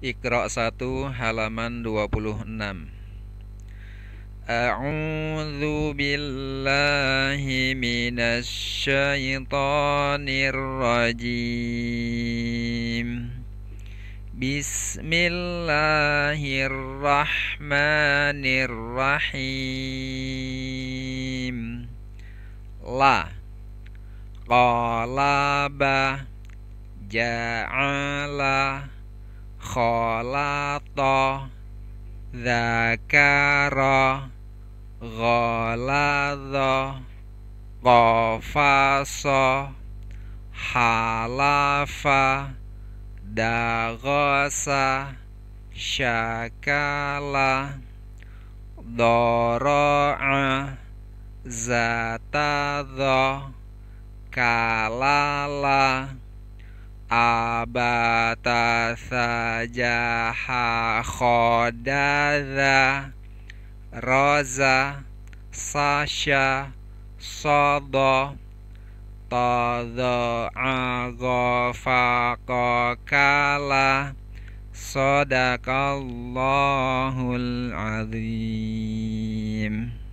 Iqra 1 halaman 26 A'udzu billahi minasy syaithanir rajim Bismillahirrahmanirrahim La Qalaba Ja'ala khalato zakaro ghalado qafaso halafa dagosa syakala doro'a zatadho kalala abata sajaha khodaza raza sasha sodo todo agofa kala sadaqallahul azim